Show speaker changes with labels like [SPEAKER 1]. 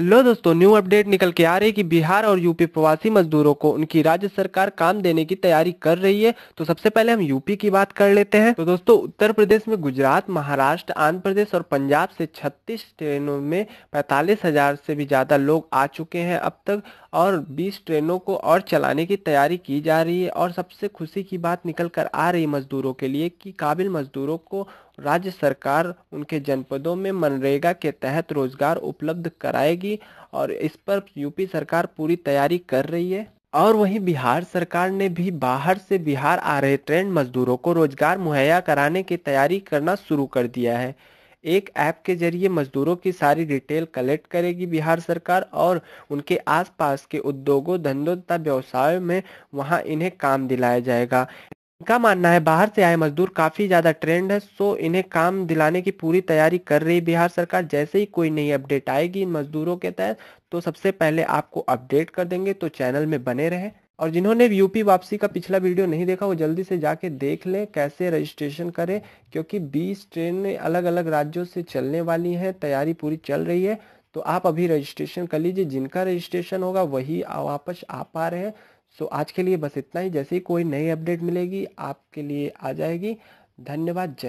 [SPEAKER 1] लो दोस्तों new update निकल के आ रही है कि बिहार और यूपी प्रवासी मजदूरों को उनकी राज्य सरकार काम देने की तैयारी कर रही है तो सबसे पहले हम यूपी की बात कर लेते हैं तो दोस्तों उत्तर प्रदेश में गुजरात महाराष्ट्र आंध्र प्रदेश और पंजाब से 36 ट्रेनों में पैतालीस हजार से भी ज्यादा लोग आ चुके हैं अब तक और 20 ट्रेनों को और चलाने की तैयारी की जा रही है और सबसे खुशी की बात निकल कर आ रही मजदूरों के लिए कि काबिल मजदूरों को राज्य सरकार उनके जनपदों में मनरेगा के तहत रोजगार उपलब्ध कराएगी होगी और इस पर यूपी सरकार पूरी तैयारी कर रही है और वहीं बिहार सरकार ने भी बाहर से बिहार आ रहे ट्रेन मजदूरों को रोजगार मुहैया कराने की तैयारी करना शुरू कर दिया है एक ऐप के जरिए मजदूरों की सारी डिटेल कलेक्ट करेगी बिहार सरकार और उनके आसपास के उद्योगों धंधों तथा व्यवसायों में वहां इन्हें काम दिलाया जाएगा इनका मानना है बाहर से आए मजदूर काफी ज्यादा ट्रेंड है सो इन्हें काम दिलाने की पूरी तैयारी कर रही बिहार सरकार जैसे ही कोई नई अपडेट आएगी इन मजदूरों के तहत तो सबसे पहले आपको अपडेट कर देंगे तो चैनल में बने रहे और जिन्होंने यूपी वापसी का पिछला वीडियो नहीं देखा वो जल्दी से जाके देख लें कैसे रजिस्ट्रेशन करें क्योंकि 20 ट्रेनें अलग अलग राज्यों से चलने वाली हैं तैयारी पूरी चल रही है तो आप अभी रजिस्ट्रेशन कर लीजिए जिनका रजिस्ट्रेशन होगा वही वापस आ पा रहे हैं सो आज के लिए बस इतना ही जैसे ही कोई नई अपडेट मिलेगी आपके लिए आ जाएगी धन्यवाद जय